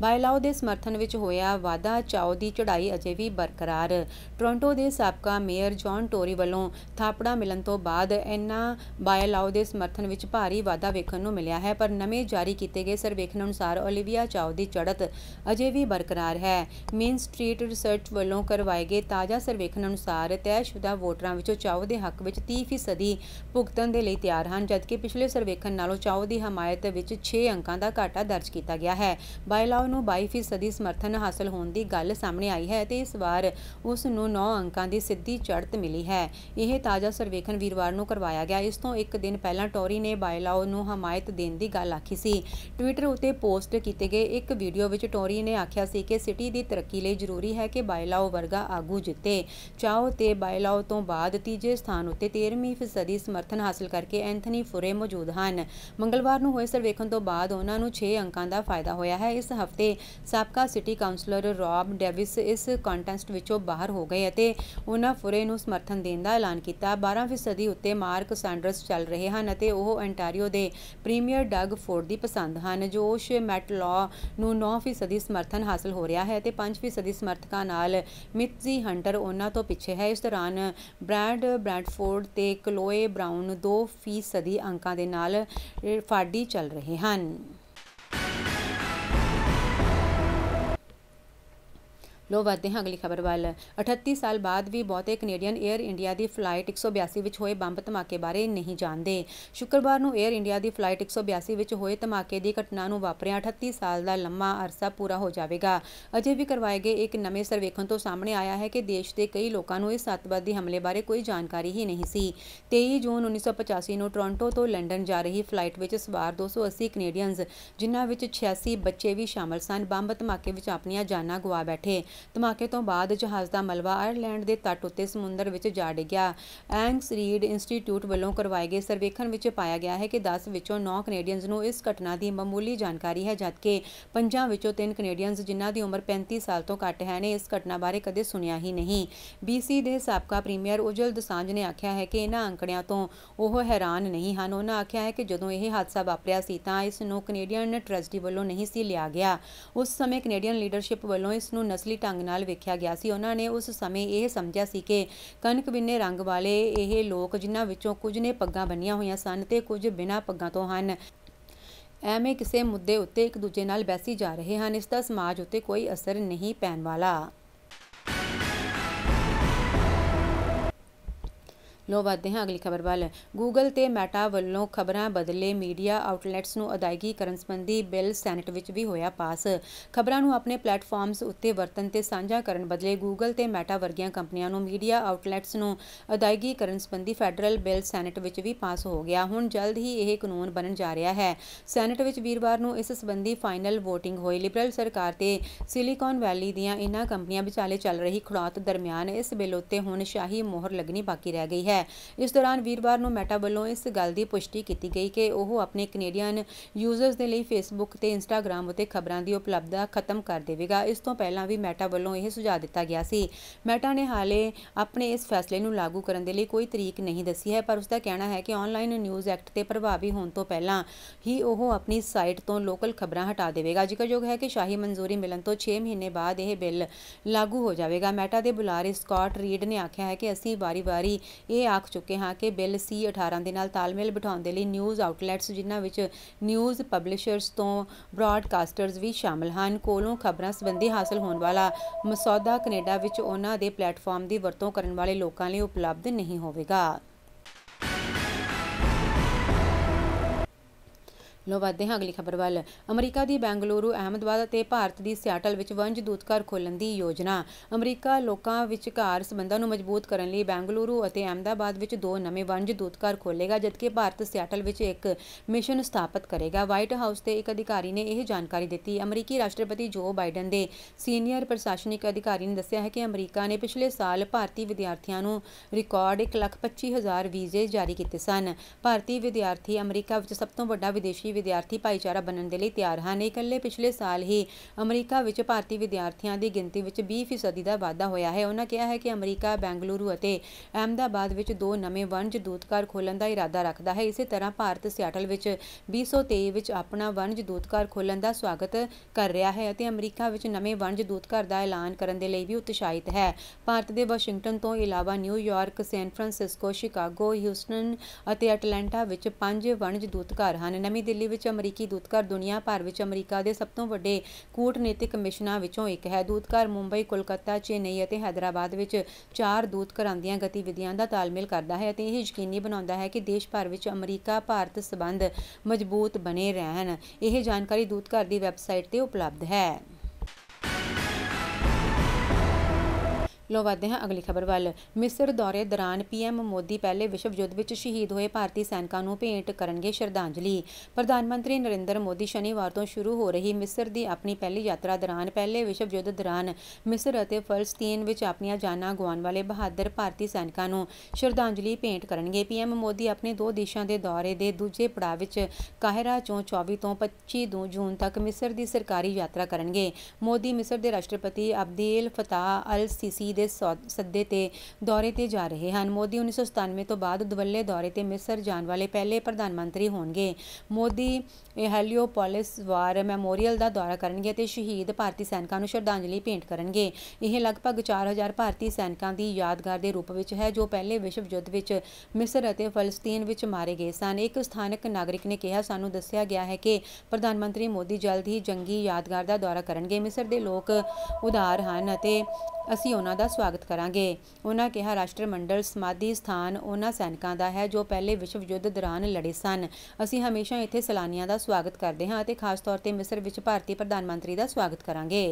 ਬਾਇਲਾਓ ਦੇ ਸਮਰਥਨ ਵਿੱਚ ਹੋਇਆ ਵਾਦਾ ਚਾਓ ਦੀ ਚੜ੍ਹਾਈ ਅਜੇ ਵੀ ਬਰਕਰਾਰ ਟੋਰਾਂਟੋ ਦੇ ਸਾਬਕਾ ਮੇਅਰ ਜੌਨ ਟੋਰੀ ਵੱਲੋਂ ਥਾਪੜਾ ਮਿਲਣ ਤੋਂ ਬਾਅਦ ਇਹਨਾਂ ਬਾਇਲਾਓ ਦੇ ਸਮਰਥਨ ਵਿੱਚ ਭਾਰੀ ਵਾਦਾ ਵੇਖਣ ਨੂੰ ਮਿਲਿਆ ਹੈ ਪਰ ਨਵੇਂ ਜਾਰੀ ਕੀਤੇ ਗਏ ਸਰਵੇਖਣ ਅਨੁਸਾਰ ਓਲੀਵੀਆ ਚਾਓ ਦੀ ਚੜ੍ਹਤ ਅਜੇ ਵੀ ਬਰਕਰਾਰ ਹੈ ਮੇਨ ਸਟਰੀਟ ਰਿਸਰਚ ਵੱਲੋਂ ਕਰਵਾਏ ਗਏ ਤਾਜ਼ਾ ਸਰਵੇਖਣ ਅਨੁਸਾਰ ਤੈਅਸ਼ੁਦਾ ਵੋਟਰਾਂ ਵਿੱਚੋਂ ਚਾਓ ਦੇ ਹੱਕ ਵਿੱਚ 30% ਫੀਸਦੀ ਭੁਗਤਣ ਦੇ ਲਈ ਤਿਆਰ ਹਨ ਜਦਕਿ ਪਿਛਲੇ ਸਰਵੇਖਣ ਨਾਲੋਂ ਚਾਓ ਦੀ ਹਮਾਇਤ ਵਿੱਚ 6 ਅੰਕਾਂ ਦਾ ਘਾਟਾ ਦਰਜ ਕੀਤਾ ਗਿਆ ਹੈ ਬਾਇਲਾਓ ਸਾਹਿਬ ਨੂੰ 22 ਫੀਸਦੀ ਸਮਰਥਨ ਹਾਸਲ ਹੋਣ ਦੀ ਗੱਲ ਸਾਹਮਣੇ ਆਈ ਹੈ ਤੇ ਇਸ ਵਾਰ ਉਸ ਨੂੰ 9 ਅੰਕਾਂ ਦੀ ਸਿੱਧੀ ਚੜ੍ਹਤ ਮਿਲੀ ਹੈ ਇਹ ਤਾਜ਼ਾ ਸਰਵੇਖਣ ਵੀਰਵਾਰ ਨੂੰ ਕਰਵਾਇਆ ਗਿਆ ਇਸ ਤੋਂ ਇੱਕ ਦਿਨ ਪਹਿਲਾਂ ਟੋਰੀ ਨੇ ਬਾਇਲਾਉ ਨੂੰ ਹਮਾਇਤ ਦੇਣ ਦੀ ਗੱਲ ਆਖੀ ਸੀ ਟਵਿੱਟਰ ਉਤੇ ਪੋਸਟ ਕੀਤੇ ਗਏ ਇੱਕ ਵੀਡੀਓ ਵਿੱਚ ਟੋਰੀ ਨੇ ਆਖਿਆ ਸੀ ਕਿ ਸਿਟੀ ਦੀ ਤਰੱਕੀ ਲਈ ਜ਼ਰੂਰੀ ਹੈ ਕਿ ਬਾਇਲਾਉ ਵਰਗਾ ਆਗੂ ਜਿੱਤੇ ਚਾਹੋ ਤੇ ਬਾਇਲਾਉ ਤੋਂ ਬਾਅਦ ਤੀਜੇ ਸਥਾਨ ਉਤੇ 13ਵੀਂ ਫੀਸਦੀ ਸਮਰਥਨ ਹਾਸਲ ਕਰਕੇ ਐਂਥਨੀ ਫੁਰੇ ਮੌਜੂਦ ਹਨ ਮੰਗਲਵਾਰ ਨੂੰ ਹੋਏ ਸਰਵੇਖਣ ਤੋਂ ਬਾਅਦ ਉਹਨਾਂ ਨੂੰ 6 ਅੰਕਾਂ ਦਾ ਫਾਇਦਾ ਹੋਇਆ ਹੈ ਇਸ ਹਫ਼ਤੇ ਅਤੇ ਸਾਬਕਾ ਸਿਟੀ ਕਾਉਂਸਲਰ ਰੌਬ ਡੇਵਿਸ ਇਸ ਕੰਟੈਸਟ ਵਿੱਚੋਂ ਬਾਹਰ ਹੋ ਗਏ ਅਤੇ ਉਹਨਾਂ ਫੁਰੇ ਨੂੰ ਸਮਰਥਨ ਦੇਣ ਦਾ ਐਲਾਨ ਕੀਤਾ 12 ਫੀਸਦੀ ਉੱਤੇ ਮਾਰਕ ਸੈਂਡਰਸ ਚੱਲ ਰਹੇ ਹਨ ਅਤੇ ਉਹ ਅਨਟਾਰੀਓ ਦੇ ਪ੍ਰੀਮੀਅਰ ਡਗ ਫੋਰਡ ਦੀ ਪਸੰਦ ਹਨ ਜੋਸ਼ ਮੈਟਲੋ ਨੂੰ 9 ਫੀਸਦੀ ਸਮਰਥਨ ਹਾਸਲ ਹੋ ਰਿਹਾ ਹੈ ਅਤੇ 5 ਫੀਸਦੀ ਸਮਰਥਕਾਂ ਨਾਲ ਮਿਤਜ਼ੀ ਹੰਟਰ ਉਹਨਾਂ ਤੋਂ ਪਿੱਛੇ ਹੈ ਇਸ ਦੌਰਾਨ ਬ੍ਰੈਡ ਬ੍ਰੈਡਫੋਰਡ ਤੇ ਕਲੋਏ ਬ੍ਰਾਊਨ 2 ਫੀਸਦੀ ਅੰਕਾਂ ਦੇ ਨਾਲ ਫਾੜੀ ਚੱਲ ਰਹੇ ਹਨ ਲੋ ਵਧਦੇ ਹਾਂ ਅਗਲੀ ਖਬਰ ਵੱਲ 38 ਸਾਲ ਬਾਅਦ ਵੀ ਬਹੁਤੇ ਕੈਨੇਡੀਅਨ 에ਅਰ ਇੰਡੀਆ ਦੀ ਫਲਾਈਟ 182 ਵਿੱਚ ਹੋਏ ਬੰਬ ਧਮਾਕੇ ਬਾਰੇ ਨਹੀਂ ਜਾਣਦੇ ਸ਼ੁੱਕਰਵਾਰ ਨੂੰ 에ਅਰ ਇੰਡੀਆ ਦੀ ਫਲਾਈਟ 182 ਵਿੱਚ ਹੋਏ ਧਮਾਕੇ ਦੀ ਘਟਨਾ ਨੂੰ ਵਾਪਰਿਆ 38 ਸਾਲ ਦਾ ਲੰਮਾ ਅਰਸਾ ਪੂਰਾ ਹੋ ਜਾਵੇਗਾ ਅਜੇ ਵੀ ਕਰਵਾਏ ਗਏ ਇੱਕ ਨਵੇਂ ਸਰਵੇਖਣ ਤੋਂ ਸਾਹਮਣੇ ਆਇਆ ਹੈ ਕਿ ਦੇਸ਼ ਦੇ ਕਈ ਲੋਕਾਂ ਨੂੰ ਇਸ ਸੱਤਵਾਦੀ ਹਮਲੇ ਬਾਰੇ ਕੋਈ ਜਾਣਕਾਰੀ ਹੀ ਨਹੀਂ ਸੀ 23 ਜੂਨ 1985 ਨੂੰ ਟੋਰਾਂਟੋ ਤੋਂ ਲੰਡਨ ਜਾ ਰਹੀ ਫਲਾਈਟ ਵਿੱਚ ਸਵਾਰ 280 ਕੈਨੇਡੀਅਨਜ਼ ਜਿਨ੍ਹਾਂ ਵਿੱਚ 86 ਬੱਚੇ ਵੀ ਸ਼ਾਮਲ ਸਨ ਬੰਬ ਧਮਾਕੇ ਵਿੱਚ ਆਪਣੀਆਂ ਜਾਨਾਂ ਗਵਾ ਬੈਠੇ ਧਮਾਕੇ ਤੋਂ ਬਾਅਦ ਜਹਾਜ਼ ਦਾ ਮਲਬਾ ਆਇਰਲੈਂਡ ਦੇ ਤੱਟ ਉੱਤੇ ਸਮੁੰਦਰ ਵਿੱਚ ਜਾ ਡਿੱਗਿਆ ਐਂਗਸ ਰੀਡ ਇੰਸਟੀਚਿਊਟ ਵੱਲੋਂ ਕਰਵਾਏ ਗਏ ਸਰਵੇਖਣ ਵਿੱਚ ਪਾਇਆ ਗਿਆ ਹੈ ਕਿ 10 ਵਿੱਚੋਂ 9 ਕੈਨੇਡੀਅਨਸ ਨੂੰ ਇਸ ਘਟਨਾ ਦੀ ਮਾਮੂਲੀ ਜਾਣਕਾਰੀ ਹੈ ਜਦਕਿ 5 ਵਿੱਚੋਂ 3 ਕੈਨੇਡੀਅਨਸ ਜਿਨ੍ਹਾਂ ਦੀ ਉਮਰ 35 ਸਾਲ ਤੋਂ ਘੱਟ ਹੈ ਨੇ ਇਸ ਘਟਨਾ ਬਾਰੇ ਕਦੇ ਸੁਣਿਆ ਹੀ ਨਹੀਂ ਬੀਸੀ ਦੇ ਸਾਬਕਾ ਪ੍ਰੀਮੀਅਰ ਉਜਲ ਦਸਾਂਜ ਨੇ ਆਖਿਆ ਹੈ ਕਿ ਇਹਨਾਂ ਅੰਕੜਿਆਂ ਤੋਂ ਉਹ ਹੈਰਾਨ ਨਹੀਂ ਹਨ ਉਹਨਾਂ ਆਖਿਆ ਹੈ ਕਿ ਜਦੋਂ ਇਹ ਹਾਦਸਾ ਵਾਪਰਿਆ ਸੀ ਤਾਂ ਇਸ ਨੂੰ ਕੈਨੇਡੀਅਨ ਟ੍ਰੈਜਡੀ ਵੱਲੋਂ ਨਹੀਂ ਸੀ ਲਿਆ ਗਿਆ ਉਸ ਸਮੇਂ ਕੈਨੇਡੀਅਨ ਲੀਡਰਸ਼ਿਪ ਵੱਲੋਂ ਇਸ ਨੂੰ ਨਸਲੀ ਢੰਗ ਨਾਲ ਵੇਖਿਆ ਗਿਆ ਸੀ ਉਹਨਾਂ ਨੇ ਉਸ ਸਮੇਂ ਇਹ ਸਮਝਿਆ ਸੀ ਕਿ ਕਨਕ ਬਿੰਨੇ ਰੰਗ ਵਾਲੇ ਇਹ ਲੋਕ ਜਿਨ੍ਹਾਂ ਵਿੱਚੋਂ ਕੁਝ ਨੇ ਪੱਗਾਂ ਬੰਨੀਆਂ ਹੋਈਆਂ ਸਨ ਤੇ ਕੁਝ ਬਿਨਾਂ ਪੱਗਾਂ ਤੋਂ ਹਨ ਐਵੇਂ ਕਿਸੇ ਮੁੱਦੇ ਉੱਤੇ ਇੱਕ ਦੂਜੇ ਨਾਲ ਬੈਸੀ ਜਾ ਰਹੇ ਹਨ ਇਸ ਦਾ ਸਮਾਜ ਉੱਤੇ ਕੋਈ ਅਸਰ ਨਹੀਂ ਪੈਣ ਵਾਲਾ ਲੋ ਵਧਦੇ ਹਾਂ ਅਗਲੀ ਖਬਰ ਵੱਲ ਗੂਗਲ ਤੇ ਮੈਟਾ ਵੱਲੋਂ ਖਬਰਾਂ ਬਦਲੇ ਮੀਡੀਆ ਆਊਟਲੈਟਸ ਨੂੰ ਅਦਾਇਗੀ ਕਰਨ ਸੰਬੰਧੀ ਬਿੱਲ ਸੈਨੇਟ ਵਿੱਚ ਵੀ ਹੋਇਆ ਪਾਸ ਖਬਰਾਂ ਨੂੰ ਆਪਣੇ ਪਲੇਟਫਾਰਮਸ ਉੱਤੇ ਵਰਤਨ ਤੇ ਸਾਂਝਾ ਕਰਨ ਬਦਲੇ ਗੂਗਲ ਤੇ ਮੈਟਾ ਵਰਗੀਆਂ ਕੰਪਨੀਆਂ ਨੂੰ ਮੀਡੀਆ ਆਊਟਲੈਟਸ ਨੂੰ ਅਦਾਇਗੀ ਕਰਨ ਸੰਬੰਧੀ ਫੈਡਰਲ ਬਿੱਲ ਸੈਨੇਟ ਵਿੱਚ ਵੀ ਪਾਸ ਹੋ ਗਿਆ ਹੁਣ ਜਲਦ ਹੀ ਇਹ ਕਾਨੂੰਨ ਬਣਨ ਜਾ ਰਿਹਾ ਹੈ ਸੈਨੇਟ ਵਿੱਚ ਵੀਰਵਾਰ ਨੂੰ ਇਸ ਸੰਬੰਧੀ ਫਾਈਨਲ VOTING ਹੋਈ ਲਿਬਰਲ ਸਰਕਾਰ ਤੇ ਸਿਲੀਕਨ ਵੈਲੀ ਦੀਆਂ ਇਹਨਾਂ ਕੰਪਨੀਆਂ ਵਿਚਾਲੇ ਚੱਲ ਰਹੀ ਖੜਾਤ ਦਰਮਿਆਨ ਇਸ ਬਿੱਲ ਉੱਤੇ ਹੁਣ ਸ਼ਾਹੀ ਮੋਹਰ ਲੱਗਣੀ ਬਾਕੀ ਰਹਿ ਗਈ ਹੈ ਹੈ ਇਸ ਦੌਰਾਨ ਵੀਰਵਾਰ ਨੂੰ ਮੈਟਾ ਵੱਲੋਂ ਇਸ ਗੱਲ ਦੀ ਪੁਸ਼ਟੀ ਕੀਤੀ ਗਈ ਕਿ ਉਹ ਆਪਣੇ ਕੈਨੇਡੀਅਨ ਯੂਜ਼ਰਸ ਦੇ ਲਈ ਫੇਸਬੁੱਕ ਤੇ ਇੰਸਟਾਗ੍ਰam ਉਤੇ ਖਬਰਾਂ ਦੀ ਉਪਲਬਧਤਾ ਖਤਮ ਕਰ ਦੇਵੇਗਾ ਇਸ ਤੋਂ ਪਹਿਲਾਂ ਵੀ ਮੈਟਾ ਵੱਲੋਂ ਇਹ ਸੁਝਾਅ ਦਿੱਤਾ ਗਿਆ ਸੀ ਮੈਟਾ ਨੇ ਹਾਲੇ ਆਪਣੇ ਇਸ ਫੈਸਲੇ ਨੂੰ ਲਾਗੂ ਕਰਨ ਦੇ ਲਈ ਕੋਈ ਤਰੀਕ ਨਹੀਂ ਦੱਸੀ ਹੈ ਪਰ ਉਸ ਦਾ ਕਹਿਣਾ ਹੈ ਕਿ ਆਨਲਾਈਨ ਨਿਊਜ਼ ਐਕਟ ਤੇ ਪ੍ਰਭਾਵੀ ਹੋਣ ਤੋਂ ਪਹਿਲਾਂ ਹੀ ਉਹ ਆਪਣੀ ਸਾਈਟ ਤੋਂ ਲੋਕਲ ਖਬਰਾਂ ਹਟਾ ਦੇਵੇਗਾ ਜ਼ਿਕਰਯੋਗ ਹੈ ਕਿ ਸ਼ਾਹੀ ਮਨਜ਼ੂਰੀ ਮਿਲਣ ਤੋਂ 6 ਮਹੀਨੇ ਬਾਅਦ ਇਹ ਬਿੱਲ ਲਾਗੂ ਹੋ ਜਾਵੇਗਾ ਮੈਟਾ ਦੇ ਬੁਲਾਰੇ ਸਕਾਟ ਰੀਡ ਨੇ ਆਖਿਆ ਹੈ ਕਿ ਅਸੀਂ ਵਾਰੀ-ਵਾਰੀ ਇਹ ਪਹਿਲੇ ਆਖ ਚੁੱਕੇ ਹਾਂ ਕਿ ਬਿੱਲ 18 ਦੇ ਨਾਲ ਤਾਲਮੇਲ ਬਿਠਾਉਣ ਦੇ ਲਈ ਨਿਊਜ਼ ਆਊਟਲੈਟਸ ਜਿਨ੍ਹਾਂ ਵਿੱਚ ਨਿਊਜ਼ ਪਬਲਿਸ਼ਰਸ ਤੋਂ ਬ੍ਰਾਡਕਾਸਟਰਸ ਵੀ ਸ਼ਾਮਲ ਹਨ ਕੋਲੋਂ ਖਬਰਾਂ ਸੰਬੰਧੀ ਹਾਸਲ ਹੋਣ ਵਾਲਾ ਮਸੌਦਾ ਕੈਨੇਡਾ ਵਿੱਚ ਉਹਨਾਂ ਦੇ ਪਲੇਟਫਾਰਮ ਦੀ ਵਰਤੋਂ ਕਰਨ ਵਾਲੇ ਲੋਕਾਂ ਲਈ ਉਪਲਬਧ ਨਹੀਂ ਹੋਵੇਗਾ ਲੋ ਵਧਦੇ ਹਾਂ ਅਗਲੀ ਖਬਰ ਵੱਲ ਅਮਰੀਕਾ ਦੀ ਬੈਂਗਲੁਰੂ ਅਹਮਦਬਾਦ ਅਤੇ ਭਾਰਤ ਦੀ ਸਿਆਟਲ ਵਿੱਚ ਵੰਜ ਦੂਤਕਾਰ ਖੋਲਣ ਦੀ ਯੋਜਨਾ ਅਮਰੀਕਾ ਲੋਕਾਂ ਵਿਚਕਾਰ ਸਬੰਧਾਂ ਨੂੰ ਮਜ਼ਬੂਤ ਕਰਨ ਲਈ ਬੈਂਗਲੁਰੂ ਅਤੇ ਅਹਮਦਾਬਾਦ ਵਿੱਚ ਦੋ ਨਵੇਂ ਵੰਜ ਦੂਤਕਾਰ ਖੋਲੇਗਾ ਜਦਕਿ ਭਾਰਤ ਸਿਆਟਲ ਵਿੱਚ ਇੱਕ ਮਿਸ਼ਨ ਸਥਾਪਿਤ ਕਰੇਗਾ ਵਾਈਟ ਹਾਊਸ ਦੇ ਇੱਕ ਅਧਿਕਾਰੀ ਨੇ ਇਹ ਜਾਣਕਾਰੀ ਦਿੱਤੀ ਅਮਰੀਕੀ ਰਾਸ਼ਟਰਪਤੀ ਜੋ ਬਾਈਡਨ ਦੇ ਸੀਨੀਅਰ ਪ੍ਰਸ਼ਾਸਨਿਕ ਅਧਿਕਾਰੀ ਨੇ ਦੱਸਿਆ ਹੈ ਕਿ ਅਮਰੀਕਾ ਨੇ ਪਿਛਲੇ ਸਾਲ ਭਾਰਤੀ ਵਿਦਿਆਰਥੀਆਂ ਨੂੰ ਰਿਕਾਰਡ 1,25,000 ਵੀਜ਼ੇ ਜਾਰੀ ਕੀਤੇ ਸਨ ਭਾਰਤੀ ਵਿਦਿਆਰਥੀ ਅਮਰੀਕਾ ਵਿੱਚ ਸਭ ਤੋਂ ਵੱਡਾ ਵਿਦੇਸ਼ੀ ਵਿਦਿਆਰਥੀ ਭਾਈਚਾਰਾ ਬਣਨ ਦੇ ਲਈ ਤਿਆਰ ਹਨ ਇਕੱਲੇ ਪਿਛਲੇ ਸਾਲ ਹੀ ਅਮਰੀਕਾ ਵਿੱਚ ਭਾਰਤੀ ਵਿਦਿਆਰਥੀਆਂ ਦੀ ਗਿਣਤੀ ਵਿੱਚ 20% ਦਾ ਵਾਧਾ ਹੋਇਆ ਹੈ ਉਹਨਾਂ ਕਿਹਾ ਹੈ ਕਿ ਅਮਰੀਕਾ ਬੈਂਗਲੁਰੂ ਅਤੇ ਅਹਮਦਾਬਾਦ ਵਿੱਚ ਦੋ ਨਵੇਂ ਵਣਜ ਦੂਤਕਾਰ ਖੋਲਣ ਦਾ ਇਰਾਦਾ ਰੱਖਦਾ ਹੈ ਇਸੇ ਤਰ੍ਹਾਂ ਭਾਰਤ ਸਿਆਟਲ ਵਿੱਚ 2023 ਵਿੱਚ ਆਪਣਾ ਵਣਜ ਦੂਤਕਾਰ ਖੋਲਣ ਦਾ ਸਵਾਗਤ ਕਰ ਰਿਹਾ ਹੈ ਅਤੇ ਅਮਰੀਕਾ ਵਿੱਚ ਨਵੇਂ ਵਣਜ ਦੂਤਕਾਰ ਦਾ ਐਲਾਨ ਕਰਨ ਦੇ ਲਈ ਵੀ ਉਤਸ਼ਾਹਿਤ ਹੈ ਭਾਰਤ ਦੇ ਵਾਸ਼ਿੰਗਟਨ ਤੋਂ ਇਲਾਵਾ New York San Francisco Chicago Houston ਅਤੇ ਐਟਲਾਂਟਾ ਵਿੱਚ ਪੰਜ ਵਣਜ ਦੂਤਕਾਰ ਹਨ ਨਵੀਂ ਦਿੱਲੀ ਦਿੱਲੀ ਵਿੱਚ ਅਮਰੀਕੀ ਦੂਤਘਰ ਦੁਨੀਆ ਭਰ ਵਿੱਚ ਅਮਰੀਕਾ ਦੇ ਸਭ ਤੋਂ ਵੱਡੇ ਕੂਟਨੀਤਿਕ ਮਿਸ਼ਨਾਂ ਵਿੱਚੋਂ ਇੱਕ ਹੈ ਦੂਤਘਰ ਮੁੰਬਈ ਕੋਲਕਾਤਾ ਚੇਨਈ ਅਤੇ ਹైదరాబాద్ ਵਿੱਚ ਚਾਰ ਦੂਤਘਰਾਂ ਦੀਆਂ ਗਤੀਵਿਧੀਆਂ ਦਾ ਤਾਲਮੇਲ ਕਰਦਾ ਹੈ ਅਤੇ ਇਹ ਯਕੀਨੀ ਬਣਾਉਂਦਾ ਹੈ ਕਿ ਦੇਸ਼ ਭਰ ਵਿੱਚ ਅਮਰੀਕਾ ਭਾਰਤ ਸਬੰਧ ਮਜ਼ਬੂਤ ਬਣੇ ਰਹਿਣ ਇਹ ਜਾਣਕਾਰੀ ਦੂਤਘਰ ਦੀ ਵੈਬਸਾਈਟ ਤੇ ਉਪਲਬਧ ਹੈ ਲੋ ਵਧਦੇ ਹਾਂ ਅਗਲੀ ਖਬਰ ਵੱਲ ਮਿਸਰ ਦੌਰੇ ਦੌਰਾਨ ਪੀਐਮ ਮੋਦੀ ਪਹਿਲੇ ਵਿਸ਼ਵ ਯੁੱਧ ਵਿੱਚ ਸ਼ਹੀਦ ਹੋਏ ਭਾਰਤੀ ਸੈਨਿਕਾਂ ਨੂੰ ਭੇਂਟ ਕਰਨਗੇ ਸ਼ਰਧਾਂਜਲੀ ਪ੍ਰਧਾਨ ਮੰਤਰੀ ਨਰਿੰਦਰ ਮੋਦੀ ਸ਼ਨੀਵਾਰ ਤੋਂ ਸ਼ੁਰੂ ਹੋ ਰਹੀ ਮਿਸਰ ਦੀ ਆਪਣੀ ਪਹਿਲੀ ਯਾਤਰਾ ਦੌਰਾਨ ਪਹਿਲੇ ਵਿਸ਼ਵ ਯੁੱਧ ਦੌਰਾਨ ਮਿਸਰ ਅਤੇ ਫਲਸਤੀਨ ਵਿੱਚ ਆਪਣੀਆਂ ਜਾਨਾਂ ਗਵਾਉਣ ਵਾਲੇ ਬਹਾਦਰ ਭਾਰਤੀ ਸੈਨਿਕਾਂ ਨੂੰ ਸ਼ਰਧਾਂਜਲੀ ਭੇਂਟ ਕਰਨਗੇ ਪੀਐਮ ਮੋਦੀ ਆਪਣੇ ਦੋ ਦੇਸ਼ਾਂ ਦੇ ਦੌਰੇ ਦੇ ਦੂਜੇ ਪੜਾਅ ਵਿੱਚ ਕਾਹਿਰਾ ਚੋਂ 24 ਤੋਂ 25 ਦੂ ਜੂਨ ਤੱਕ ਮਿਸਰ ਦੀ ਸਰਕਾਰੀ ਯਾਤਰਾ ਕਰਨਗੇ ਮੋਦੀ ਮਿਸਰ ਦੇ ਰਾਸ਼ਟਰਪਤੀ ਅਬਦੀਲ ਫਤਾਹ ਅਲ ਸੀਸੀ ਦੇ ਸੱਦੇ ਤੇ ਦੌਰੇ ਤੇ ਜਾ ਰਹੇ ਹਨ ਮੋਦੀ 1997 ਤੋਂ ਬਾਅਦ ਦਵੱਲੇ ਦੌਰੇ ਤੇ ਮਿਸਰ ਜਾਣ ਵਾਲੇ ਪਹਿਲੇ ਪ੍ਰਧਾਨ ਮੰਤਰੀ ਹੋਣਗੇ ਮੋਦੀ ਹੈਲੀਓਪੋਲਿਸ ਵਾਰ ਮੈਮੋਰੀਅਲ ਦਾ ਦੌਰਾ ਕਰਨਗੇ ਤੇ ਸ਼ਹੀਦ ਭਾਰਤੀ ਸੈਨਿਕਾਂ ਨੂੰ ਸ਼ਰਧਾਂਜਲੀ ਭੇਂਟ ਕਰਨਗੇ ਇਹ ਲਗਭਗ 4000 ਭਾਰਤੀ ਸੈਨਿਕਾਂ ਦੀ ਯਾਦਗਾਰ ਦੇ ਰੂਪ ਵਿੱਚ ਹੈ ਜੋ ਪਹਿਲੇ ਵਿਸ਼ਵ ਯੁੱਧ ਵਿੱਚ ਮਿਸਰ ਅਤੇ ਫਲਸਤੀਨ ਵਿੱਚ ਮਾਰੇ ਗਏ ਸਨ ਇੱਕ ਸਥਾਨਕ ਨਾਗਰਿਕ ਨੇ ਕਿਹਾ ਸਾਨੂੰ ਦੱਸਿਆ ਗਿਆ ਹੈ ਕਿ ਪ੍ਰਧਾਨ ਮੰਤਰੀ ਮੋਦੀ ਜਲਦ ਹੀ ਜੰਗੀ ਯਾਦਗਾਰ ਦਾ ਦੌਰਾ ਕਰਨਗੇ ਮਿਸਰ ਦੇ ਲੋਕ ਉਦਾਰ ਹਨ ਅਤੇ ਅਸੀਂ ਉਹਨਾਂ ਦਾ ਸਵਾਗਤ ਕਰਾਂਗੇ ਉਹਨਾਂ ਕਿਹਾ ਰਾਸ਼ਟਰ ਮੰਡਲ ਸਮਾਧੀ ਸਥਾਨ ਉਹਨਾਂ ਸੈਨਿਕਾਂ ਦਾ ਹੈ ਜੋ ਪਹਿਲੇ ਵਿਸ਼ਵ ਯੁੱਧ ਦੌਰਾਨ ਲੜੇ ਸਨ ਅਸੀਂ ਹਮੇਸ਼ਾ ਇੱਥੇ ਸੈਲਾਨੀਆਂ ਦਾ ਸਵਾਗਤ ਕਰਦੇ ਹਾਂ ਅਤੇ ਖਾਸ ਤੌਰ ਤੇ ਮਿਸਰ ਵਿੱਚ ਭਾਰਤੀ ਪ੍ਰਧਾਨ ਮੰਤਰੀ ਦਾ ਸਵਾਗਤ ਕਰਾਂਗੇ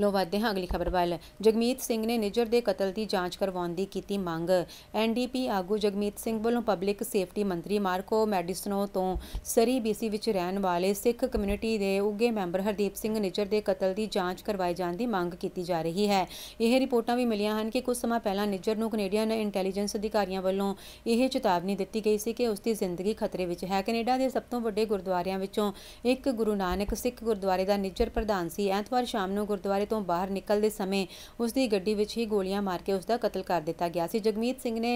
ਲੋ ਵਧਦੇ ਹਾਂ ਅਗਲੀ ਖਬਰ ਵੱਲ ਜਗਮੀਤ ਸਿੰਘ ਨੇ ਨਿਜਰ ਦੇ ਕਤਲ ਦੀ ਜਾਂਚ ਕਰਵਾਉਣ ਦੀ ਕੀਤੀ ਮੰਗ ਐਨਡੀਪੀ ਆਗੂ ਜਗਮੀਤ ਸਿੰਘ ਵੱਲੋਂ ਪਬਲਿਕ ਸੇਫਟੀ ਮੰਤਰੀ ਮਾਰਕੋ ਮੈਡੀਸਨੋ ਤੋਂ ਸਰੀ ਬੀਸੀ ਵਿੱਚ ਰਹਿਣ ਵਾਲੇ ਸਿੱਖ ਕਮਿਊਨਿਟੀ ਦੇ ਉੱਗੇ ਮੈਂਬਰ ਹਰਦੀਪ ਸਿੰਘ ਨਿਜਰ ਦੇ ਕਤਲ ਦੀ ਜਾਂਚ ਕਰਵਾਏ ਜਾਣ ਦੀ ਮੰਗ ਕੀਤੀ ਜਾ ਰਹੀ ਹੈ ਇਹ ਰਿਪੋਰਟਾਂ ਵੀ ਮਿਲੀਆਂ ਹਨ ਕਿ ਕੁਝ ਸਮਾਂ ਪਹਿਲਾਂ ਨਿਜਰ ਨੂੰ ਕੈਨੇਡੀਅਨ ਇੰਟੈਲੀਜੈਂਸ ਅਧਿਕਾਰੀਆਂ ਵੱਲੋਂ ਇਹ ਚੇਤਾਵਨੀ ਦਿੱਤੀ ਗਈ ਸੀ ਕਿ ਉਸ ਦੀ ਜ਼ਿੰਦਗੀ ਖਤਰੇ ਵਿੱਚ ਹੈ ਕੈਨੇਡਾ ਦੇ ਸਭ ਤੋਂ ਵੱਡੇ ਗੁਰਦੁਆਰਿਆਂ ਵਿੱਚੋਂ ਇੱਕ ਗੁਰੂ ਨਾਨਕ ਸਿੱਖ ਗੁਰਦੁਆਰੇ ਦਾ ਨਿਜਰ ਪ੍ਰਧਾਨ ਸੀ ਐਤਵਾਰ ਸ਼ਾਮ ਨੂੰ ਗੁਰਦੁਆਰੇ ਗੁਰਦੁਆਰੇ ਤੋਂ ਬਾਹਰ ਨਿਕਲਦੇ ਸਮੇਂ ਉਸ ਦੀ ਗੱਡੀ ਵਿੱਚ ਹੀ ਗੋਲੀਆਂ ਮਾਰ ਕੇ ਉਸ ਦਾ ਕਤਲ ਕਰ ਦਿੱਤਾ ਗਿਆ ਸੀ ਜਗਮੀਤ ਸਿੰਘ ਨੇ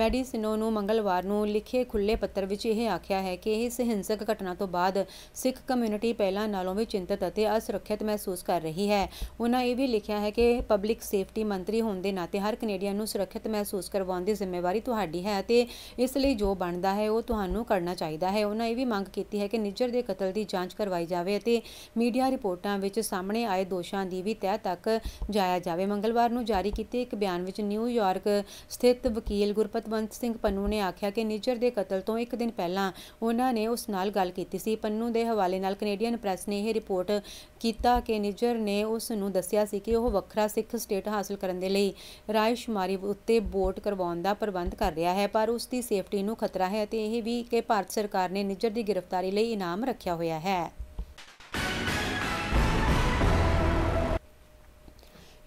ਮੈਡੀਸਿਨੋ ਨੂੰ ਮੰਗਲਵਾਰ ਨੂੰ ਲਿਖੇ ਖੁੱਲੇ ਪੱਤਰ ਵਿੱਚ ਇਹ ਆਖਿਆ ਹੈ ਕਿ ਇਸ ਹਿੰਸਕ ਘਟਨਾ ਤੋਂ ਬਾਅਦ ਸਿੱਖ ਕਮਿਊਨਿਟੀ ਪਹਿਲਾਂ ਨਾਲੋਂ ਵੀ ਚਿੰਤਤ ਅਤੇ ਅਸੁਰੱਖਿਅਤ ਮਹਿਸੂਸ ਕਰ ਰਹੀ ਹੈ ਉਹਨਾਂ ਇਹ ਵੀ ਲਿਖਿਆ ਹੈ ਕਿ ਪਬਲਿਕ ਸੇਫਟੀ ਮੰਤਰੀ ਹੋਣ ਦੇ ਨਾਤੇ ਹਰ ਕੈਨੇਡੀਅਨ ਨੂੰ ਸੁਰੱਖਿਅਤ ਮਹਿਸੂਸ ਕਰਵਾਉਣ ਦੀ ਜ਼ਿੰਮੇਵਾਰੀ ਤੁਹਾਡੀ ਹੈ ਅਤੇ ਇਸ ਲਈ ਜੋ ਬਣਦਾ ਹੈ ਉਹ ਤੁਹਾਨੂੰ ਕਰਨਾ ਚਾਹੀਦਾ ਹੈ ਉਹਨਾਂ ਇਹ ਵੀ ਮੰਗ ਕੀਤੀ ਹੈ ਕਿ ਨਿੱਜਰ ਦੇ ਕਤਲ ਦੀ ਜਾਂਚ ਕਰਵਾਈ ਜਾਵੇ ਅਤੇ ਮੀਡੀਆ ਰਿਪੋਰਟਾਂ ਵਿੱਚ ਸਾਹਮਣੇ ਆਏ ਦੋਸ਼ਾਂ ਦੀ ਗਰੀਬੀ ਤੈਅ ਤੱਕ ਜਾਇਆ ਜਾਵੇ ਮੰਗਲਵਾਰ ਨੂੰ ਜਾਰੀ ਕੀਤੇ ਇੱਕ ਬਿਆਨ ਵਿੱਚ ਨਿਊਯਾਰਕ ਸਥਿਤ ਵਕੀਲ ਗੁਰਪਤਵੰਤ ਸਿੰਘ ਪੰਨੂ ਨੇ ਆਖਿਆ ਕਿ ਨਿਜਰ ਦੇ ਕਤਲ ਤੋਂ ਇੱਕ ਦਿਨ ਪਹਿਲਾਂ ਉਹਨਾਂ ਨੇ ਉਸ ਨਾਲ ਗੱਲ ਕੀਤੀ ਸੀ ਪੰਨੂ ਦੇ ਹਵਾਲੇ ਨਾਲ ਕੈਨੇਡੀਅਨ ਪ੍ਰੈਸ ਨੇ ਇਹ ਰਿਪੋਰਟ ਕੀਤਾ ਕਿ ਨਿਜਰ ਨੇ ਉਸ ਨੂੰ ਦੱਸਿਆ ਸੀ ਕਿ ਉਹ ਵੱਖਰਾ ਸਿੱਖ ਸਟੇਟ ਹਾਸਲ ਕਰਨ ਦੇ ਲਈ ਰਾਇਸ਼ਮਾਰੀ ਉੱਤੇ ਵੋਟ ਕਰਵਾਉਣ ਦਾ ਪ੍ਰਬੰਧ ਕਰ ਰਿਹਾ ਹੈ ਪਰ ਉਸ ਦੀ ਸੇਫਟੀ ਨੂੰ ਖਤਰਾ ਹੈ ਅਤੇ ਇਹ ਵੀ ਕਿ ਭਾਰਤ ਸਰਕਾਰ ਨੇ ਨਿਜਰ ਦੀ ਗ੍ਰਿਫਤਾਰੀ ਲਈ ਇਨਾਮ ਰੱਖਿਆ ਹੋਇਆ ਹੈ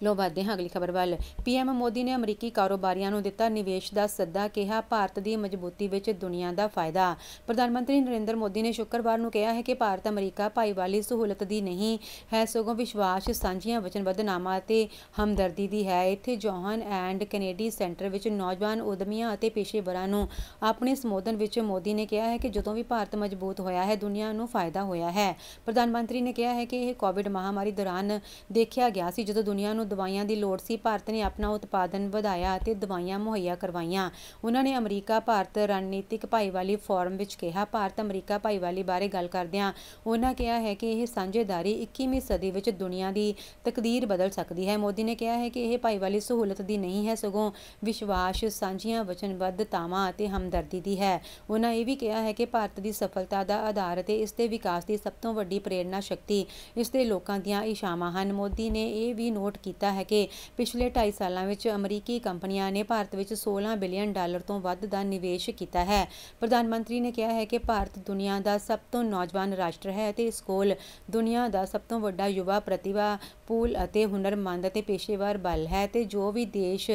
ਲੋ ਵਧਦੇ ਹਾਂ ਅਗਲੀ ਖਬਰ ਵੱਲ ਪੀਐਮ ਮੋਦੀ ਨੇ ਅਮਰੀਕੀ ਕਾਰੋਬਾਰੀਆਂ ਨੂੰ ਦਿੱਤਾ ਨਿਵੇਸ਼ ਦਾ ਸੱਦਾ ਕਿਹਾ ਭਾਰਤ ਦੀ ਮਜ਼ਬੂਤੀ ਵਿੱਚ ਦੁਨੀਆ ਦਾ ਫਾਇਦਾ ਪ੍ਰਧਾਨ ਮੰਤਰੀ ਨਰਿੰਦਰ ਮੋਦੀ ਨੇ ਸ਼ੁੱਕਰਵਾਰ ਨੂੰ ਕਿਹਾ ਹੈ ਕਿ ਭਾਰਤ ਅਮਰੀਕਾ ਭਾਈਵਾਲੀ ਸਹੂਲਤ ਦੀ ਨਹੀਂ ਹੈ ਸਗੋਂ ਵਿਸ਼ਵਾਸ ਸਾਂਝੀਆਂ ਵਚਨਬੱਧਨਾਮਾ ਅਤੇ ਹਮਦਰਦੀ ਦੀ ਹੈ ਇੱਥੇ ਜੋਹਨ ਐਂਡ ਕੈਨੇਡੀ ਸੈਂਟਰ ਵਿੱਚ ਨੌਜਵਾਨ ਉਦਮੀਆਂ ਅਤੇ ਪੇਸ਼ੇਵਰਾਂ ਨੂੰ ਆਪਣੇ ਸੰਬੋਧਨ ਵਿੱਚ ਮੋਦੀ ਨੇ ਕਿਹਾ ਹੈ ਕਿ ਜਦੋਂ ਵੀ ਭਾਰਤ ਮਜ਼ਬੂਤ ਹੋਇਆ ਹੈ ਦੁਨੀਆ ਨੂੰ ਫਾਇਦਾ ਹੋਇਆ ਹੈ ਪ੍ਰਧਾਨ ਮੰਤਰੀ ਨੇ ਕਿਹਾ ਹੈ ਕਿ ਇਹ ਕੋਵਿਡ ਮਹਾਮਾਰੀ ਦੌਰਾਨ ਦੇਖਿਆ ਗਿਆ ਸੀ ਜਦੋਂ ਦੁਨੀਆ ਨੂੰ ਦਵਾਈਆਂ ਦੀ ਲੋੜ ਸੀ ਭਾਰਤ ਨੇ ਆਪਣਾ ਉਤਪਾਦਨ ਵਧਾਇਆ ਅਤੇ ਦਵਾਈਆਂ ਮੁਹੱਈਆ ਕਰਵਾਈਆਂ ਉਹਨਾਂ ਨੇ ਅਮਰੀਕਾ ਭਾਰਤ ਰਣਨੀਤਿਕ ਭਾਈਵਾਲੀ ਫੋਰਮ ਵਿੱਚ ਕਿਹਾ ਭਾਰਤ ਅਮਰੀਕਾ ਭਾਈਵਾਲੀ ਬਾਰੇ ਗੱਲ ਕਰਦਿਆਂ ਉਹਨਾਂ ਕਿਹਾ ਹੈ ਕਿ ਇਹ ਸਾਂਝੇਦਾਰੀ 21ਵੀਂ ਸਦੀ ਵਿੱਚ ਦੁਨੀਆ ਦੀ ਤਕਦੀਰ ਬਦਲ ਸਕਦੀ ਹੈ ਮੋਦੀ ਨੇ ਕਿਹਾ ਹੈ ਕਿ ਇਹ ਭਾਈਵਾਲੀ ਸਹੂਲਤ ਦੀ ਨਹੀਂ ਹੈ ਸਗੋਂ ਵਿਸ਼ਵਾਸ ਸਾਂਝੀਆਂ ਵਚਨਬੱਧਤਾਵਾਂ ਅਤੇ ਹਮਦਰਦੀ ਦੀ ਹੈ ਉਹਨਾਂ ਇਹ ਵੀ ਕਿਹਾ ਹੈ ਕਿ ਭਾਰਤ ਦੀ ਸਫਲਤਾ ਦਾ ਆਧਾਰ ਅਤੇ ਇਸ ਦੇ ਵਿਕਾਸ ਦੀ ਸਭ ਤੋਂ ਵੱਡੀ ਪ੍ਰੇਰਣਾ ਸ਼ਕਤੀ ਇਸ ਦੇ ਲੋਕਾਂ ਦੀਆਂ ਇਸ਼ਾਵਾਂ ਹਨ ਮੋਦੀ ਨੇ ਇਹ ਵੀ ਨੋਟ ਕੀਤਾ ਕੀਤਾ ਹੈ ਕਿ ਪਿਛਲੇ 2.5 ਸਾਲਾਂ ਵਿੱਚ ਅਮਰੀਕੀ ਕੰਪਨੀਆਂ ਨੇ ਭਾਰਤ ਵਿੱਚ 16 ਬਿਲੀਅਨ ਡਾਲਰ ਤੋਂ ਵੱਧ ਦਾ ਨਿਵੇਸ਼ ਕੀਤਾ ਹੈ ਪ੍ਰਧਾਨ ਮੰਤਰੀ ਨੇ ਕਿਹਾ ਹੈ ਕਿ ਭਾਰਤ ਦੁਨੀਆ ਦਾ ਸਭ ਤੋਂ ਨੌਜਵਾਨ ਰਾਸ਼ਟਰ ਹੈ ਅਤੇ ਇਸ ਕੋਲ ਦੁਨੀਆ ਦਾ ਸਭ ਤੋਂ ਵੱਡਾ ਯੁਵਾ ਪ੍ਰਤਿਭਾ ਪੂਲ ਅਤੇ ਹੁਨਰਮੰਦ ਅਤੇ ਪੇਸ਼ੇਵਰ ਬਲ ਹੈ ਤੇ ਜੋ ਵੀ ਦੇਸ਼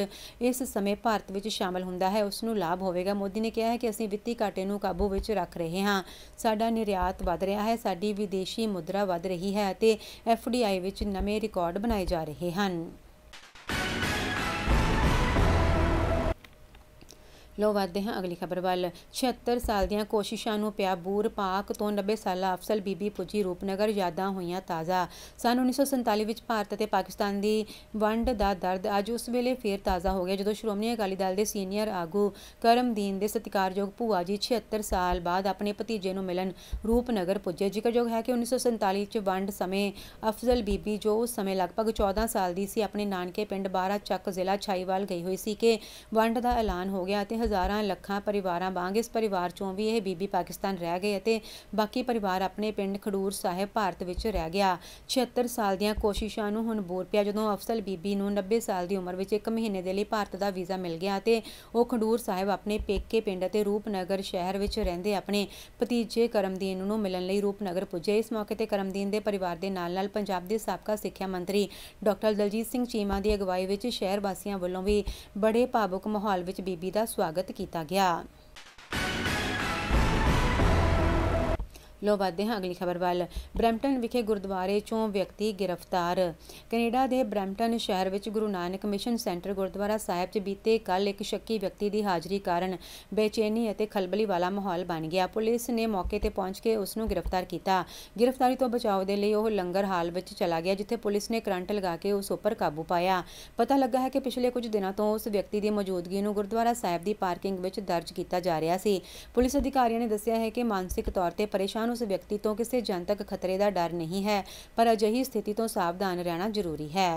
ਇਸ ਸਮੇਂ ਭਾਰਤ ਵਿੱਚ ਸ਼ਾਮਲ ਹੁੰਦਾ ਹੈ ਉਸ ਨੂੰ ਲਾਭ ਹੋਵੇਗਾ ਮੋਦੀ ਨੇ ਕਿਹਾ ਹੈ ਕਿ ਅਸੀਂ ਵਿੱਤੀ ਘਾਟੇ ਨੂੰ ਕਾਬੂ ਵਿੱਚ ਰੱਖ ਰਹੇ ਹਾਂ ਸਾਡਾ ਨਿਰਯਾਤ ਵਧ ਰਿਹਾ ਹੈ ਸਾਡੀ ਵਿਦੇਸ਼ੀ ਮੁਦਰਾ ਵਧ ਰਹੀ ਹੈ ਅਤੇ ਐਫਡੀਆਈ ਵਿੱਚ ਨਵੇਂ ਰਿਕਾਰਡ ਬਣਾਏ ਜਾ ਰਹੇ ਹਨ 한 ਲੋ ਵਧਦੇ ਹਾਂ ਅਗਲੀ ਖਬਰ ਵੱਲ 76 ਸਾਲ ਦੀਆਂ ਕੋਸ਼ਿਸ਼ਾਂ ਨੂੰ ਪਿਆ ਬੂਰ ਪਾਕ ਤੋਂ 90 ਸਾਲਾ ਅਫਸਲ ਬੀਬੀ ਪੁੱਜੀ ਰੂਪਨਗਰ ਯਾਦਾਂ ਹੋਈਆਂ ਤਾਜ਼ਾ ਸਨ 1947 ਵਿੱਚ ਭਾਰਤ ਅਤੇ ਪਾਕਿਸਤਾਨ ਦੀ ਵੰਡ ਦਾ ਦਰਦ ਅੱਜ ਉਸ ਵੇਲੇ ਫੇਰ ਤਾਜ਼ਾ ਹੋ ਗਿਆ ਜਦੋਂ ਸ਼੍ਰੋਮਣੀ ਅਕਾਲੀ ਦਲ ਦੇ ਸੀਨੀਅਰ ਆਗੂ ਕਰਮਦੀਨ ਦੇ ਸਤਿਕਾਰਯੋਗ ਭੂਆ ਜੀ 76 ਸਾਲ ਬਾਅਦ ਆਪਣੇ ਭਤੀਜੇ ਨੂੰ ਮਿਲਣ ਰੂਪਨਗਰ ਪੁੱਜੇ ਜ਼ਿਕਰਯੋਗ ਹੈ ਕਿ 1947 ਵਿੱਚ ਵੰਡ ਸਮੇਂ ਅਫਜ਼ਲ ਬੀਬੀ ਜੋ ਉਸ ਸਮੇਂ ਲਗਭਗ 14 ਸਾਲ ਦੀ ਸੀ ਆਪਣੇ ਨਾਨਕੇ ਪਿੰਡ ਬਾਰਾ ਚੱਕ ਜ਼ਿਲ੍ਹਾ ਛਾਈਵਾਲ ਗਈ ਹੋਈ ਸੀ ਕਿ ਵੰਡ ਦਾ ਐਲਾਨ ਹੋ ਗਿਆ ਅਤੇ ਹਜ਼ਾਰਾਂ ਲੱਖਾਂ ਪਰਿਵਾਰਾਂ ਵਾਂਗ ਇਸ ਪਰਿਵਾਰ ਚੋਂ ਵੀ ਇਹ ਬੀਬੀ ਪਾਕਿਸਤਾਨ ਰਹਿ ਗਏ ਅਤੇ ਬਾਕੀ ਪਰਿਵਾਰ ਆਪਣੇ ਪਿੰਡ ਖਡੂਰ ਸਾਹਿਬ ਭਾਰਤ ਵਿੱਚ ਰਹਿ ਗਿਆ 76 ਸਾਲ ਦੀਆਂ ਕੋਸ਼ਿਸ਼ਾਂ ਨੂੰ ਹੁਣ ਬੋਰ ਪਿਆ ਜਦੋਂ ਅਫਸਲ ਬੀਬੀ ਨੂੰ 90 ਸਾਲ ਦੀ ਉਮਰ ਵਿੱਚ 1 ਮਹੀਨੇ ਦੇ ਲਈ ਭਾਰਤ ਦਾ ਵੀਜ਼ਾ ਮਿਲ ਗਿਆ ਅਤੇ ਉਹ ਖਡੂਰ ਸਾਹਿਬ ਆਪਣੇ ਪੇਕੇ ਪਿੰਡ ਅਤੇ ਰੂਪਨਗਰ ਸ਼ਹਿਰ ਵਿੱਚ ਰਹਿੰਦੇ ਆਪਣੇ ਭਤੀਜੇ ਕਰਮਦੀਨ ਨੂੰ ਮਿਲਣ ਲਈ ਰੂਪਨਗਰ ਪੁੱਜੇ ਇਸ ਮੌਕੇ ਤੇ ਕਰਮਦੀਨ ਦੇ ਪਰਿਵਾਰ ਦੇ ਨਾਲ ਨਾਲ ਪੰਜਾਬ ਦੇ ਸਾਬਕਾ ਸਿੱਖਿਆ ਮੰਤਰੀ ਡਾਕਟਰ ਦਲਜੀਤ ਸਿੰਘ ਚੀਮਾ ਦੀ ਅਗਵਾਈ ਵਿੱਚ ਸ਼ਹਿਰ ਵਾਸੀਆਂ ਵੱਲੋਂ ਵੀ ਬੜੇ ਭਾਵੁਕ ਮਾਹੌਲ ਵਿੱਚ ਬੀਬੀ ਦਾ ਸਵਾਗਤ ਸਵਾਗਤ ਕੀਤਾ ਗਿਆ ਲੋ ਵਧਦੇ ਹਾਂ ਅਗਲੀ ਖਬਰ ਵੱਲ ਬ੍ਰੈਂਪਟਨ ਵਿਖੇ ਗੁਰਦੁਆਰੇ ਚੋਂ ਵਿਅਕਤੀ ਗ੍ਰਿਫਤਾਰ ਕੈਨੇਡਾ ਦੇ ਬ੍ਰੈਂਪਟਨ ਸ਼ਹਿਰ ਵਿੱਚ ਗੁਰੂ ਨਾਨਕ ਮਿਸ਼ਨ ਸੈਂਟਰ ਗੁਰਦੁਆਰਾ ਸਾਹਿਬ 'ਚ ਬੀਤੇ ਕੱਲ ਇੱਕ ਸ਼ੱਕੀ ਵਿਅਕਤੀ ਦੀ ਹਾਜ਼ਰੀ ਕਾਰਨ ਬੇਚੈਨੀ ਅਤੇ ਖਲਬਲੀ ਵਾਲਾ ਮਾਹੌਲ ਬਣ ਗਿਆ ਪੁਲਿਸ ਨੇ ਮੌਕੇ ਤੇ ਪਹੁੰਚ ਕੇ ਉਸ ਨੂੰ ਗ੍ਰਿਫਤਾਰ ਕੀਤਾ ਗ੍ਰਿਫਤਾਰੀ ਤੋਂ ਬਚਾਅ ਦੇ ਲਈ ਉਹ ਲੰਗਰ ਹਾਲ ਵਿੱਚ ਚਲਾ ਗਿਆ ਜਿੱਥੇ ਪੁਲਿਸ ਨੇ ਕਰੰਟ ਲਗਾ ਕੇ ਉਸ ਉੱਪਰ ਕਾਬੂ ਪਾਇਆ ਪਤਾ ਲੱਗਾ ਹੈ ਕਿ ਪਿਛਲੇ ਕੁਝ ਦਿਨਾਂ ਤੋਂ ਉਸ ਵਿਅਕਤੀ ਦੀ ਮੌਜੂਦਗੀ ਨੂੰ ਗੁਰਦੁਆਰਾ ਸਾਹਿਬ ਦੀ ਪਾਰਕਿੰਗ ਵਿੱਚ ਦਰਜ ਕੀਤਾ ਜਾ ਰਿਹਾ ਸੀ ਪੁਲਿਸ ਅਧਿਕਾਰੀਆਂ ਨੇ ਦੱਸਿਆ ਹੈ ਕਿ ਮਾਨਸਿਕ ਤੌਰ ਤੇ ਪਰੇਸ਼ਾਨ ਨੂੰ ਉਸ ਵਿਅਕਤੀ ਤੋਂ ਕਿਸੇ ਜਨਤਕ ਖਤਰੇ ਦਾ ਡਰ ਨਹੀਂ ਹੈ ਪਰ ਅਜਿਹੀ ਸਥਿਤੀ ਤੋਂ ਸਾਵਧਾਨ ਰਹਿਣਾ ਜ਼ਰੂਰੀ ਹੈ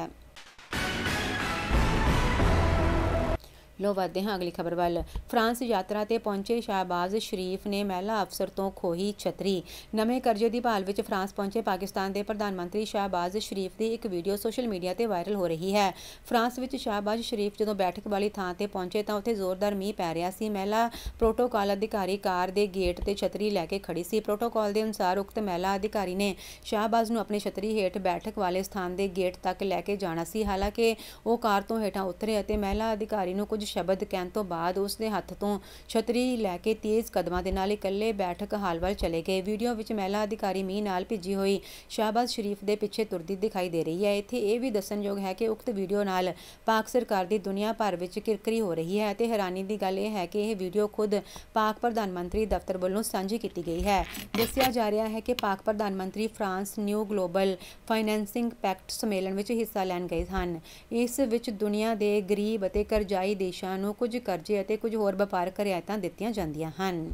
ਲੋ ਵਧਦੇ ਹਾਂ ਅਗਲੀ ਖਬਰ ਵੱਲ ਫਰਾਂਸ ਯਾਤਰਾ ਤੇ ਪਹੁੰਚੇ ਸ਼ਾਹਬਾਜ਼ ਸ਼ਰੀਫ ਨੇ ਮਹਿਲਾ ਅਫਸਰ ਤੋਂ ਖੋਹੀ ਛਤਰੀ ਨਵੇਂ ਕਰਜ਼ੇ ਦੀ ਭਾਲ ਵਿੱਚ ਫਰਾਂਸ ਪਹੁੰਚੇ ਪਾਕਿਸਤਾਨ ਦੇ ਪ੍ਰਧਾਨ ਮੰਤਰੀ ਸ਼ਾਹਬਾਜ਼ ਸ਼ਰੀਫ ਦੀ ਇੱਕ ਵੀਡੀਓ ਸੋਸ਼ਲ ਮੀਡੀਆ ਤੇ ਵਾਇਰਲ ਹੋ ਰਹੀ ਹੈ ਫਰਾਂਸ ਵਿੱਚ ਸ਼ਾਹਬਾਜ਼ ਸ਼ਰੀਫ ਜਦੋਂ ਬੈਠਕ ਵਾਲੀ ਥਾਂ ਤੇ ਪਹੁੰਚੇ ਤਾਂ ਉੱਥੇ ਜ਼ੋਰਦਾਰ ਮੀਂਹ ਪੈ ਰਿਹਾ ਸੀ ਮਹਿਲਾ ਪ੍ਰੋਟੋਕਾਲ ਅਧਿਕਾਰੀ ਕਾਰ ਦੇ ਗੇਟ ਤੇ ਛਤਰੀ ਲੈ ਕੇ ਖੜੀ ਸੀ ਪ੍ਰੋਟੋਕਾਲ ਦੇ ਅਨੁਸਾਰ ਉਕਤ ਮਹਿਲਾ ਅਧਿਕਾਰੀ ਨੇ ਸ਼ਾਹਬਾਜ਼ ਨੂੰ ਆਪਣੀ ਛਤਰੀ ਹੇਠ ਬੈਠਕ ਵਾਲੇ ਸਥਾਨ ਦੇ ਗੇਟ ਤੱਕ ਲੈ ਕੇ ਜਾਣਾ ਸੀ ਹਾਲਾਂਕਿ ਉਹ ਕਾਰ ਤੋਂ ਹੇਠਾਂ ਉਤਰੇ ਅਤੇ ਮਹਿਲਾ ਅਧਿਕਾਰੀ ਨੂੰ ਕੁਝ ਸ਼ਬਦ ਕਹਿਣ ਤੋਂ ਬਾਅਦ ਉਸ ਦੇ ਹੱਥ ਤੋਂ ਛਤਰੀ ਲੈ ਕੇ ਤੇਜ਼ ਕਦਮਾਂ ਦੇ ਨਾਲ ਇਕੱਲੇ ਬੈਠਕ ਹਾਲ ਵੱਲ ਚਲੇ ਗਏ ਵੀਡੀਓ ਵਿੱਚ ਮਹਿਲਾ ਅਧਿਕਾਰੀ ਮੀ ਨਾਲ ਭਿੱਜੀ ਹੋਈ ਸ਼ਾਹਬਾਜ਼ ਸ਼ਰੀਫ ਦੇ ਪਿੱਛੇ ਤੁਰਦੀ ਦਿਖਾਈ ਦੇ ਰਹੀ ਹੈ ਇੱਥੇ ਇਹ ਵੀ ਦੱਸਣਯੋਗ ਹੈ ਕਿ ਉਕਤ ਵੀਡੀਓ ਨਾਲ ਪਾਕ ਸਰਕਾਰ ਦੀ ਦੁਨੀਆ ਭਰ ਵਿੱਚ ਕਿਰਕਰੀ ਹੋ ਰਹੀ ਹੈ ਅਤੇ ਹੈਰਾਨੀ ਦੀ ਗੱਲ ਇਹ ਹੈ ਕਿ ਇਹ ਵੀਡੀਓ ਖੁਦ ਪਾਕ ਪ੍ਰਧਾਨ ਮੰਤਰੀ ਦਫ਼ਤਰ ਵੱਲੋਂ ਸਾਂਝੀ ਕੀਤੀ ਗਈ ਹੈ ਦੱਸਿਆ ਜਾ ਰਿਹਾ ਹੈ ਕਿ ਪਾਕ ਪ੍ਰਧਾਨ ਮੰਤਰੀ France new global financing pact ਸਮੇਲਨ ਵਿੱਚ ਹਿੱਸਾ ਲੈਣ ਗਏ ਹਨ ਇਸ ਵਿੱਚ ਦੁਨੀਆ ਦੇ ਗਰੀਬ ਅਤੇ ਕਰਜ਼ਾਈ ਦੇ ਦੇਸ਼ਾਂ ਨੂੰ ਕੁਝ ਕਰਜ਼ੇ ਅਤੇ ਕੁਝ ਹੋਰ ਵਪਾਰਕ ਰਿਆਇਤਾਂ ਦਿੱਤੀਆਂ ਜਾਂਦੀਆਂ ਹਨ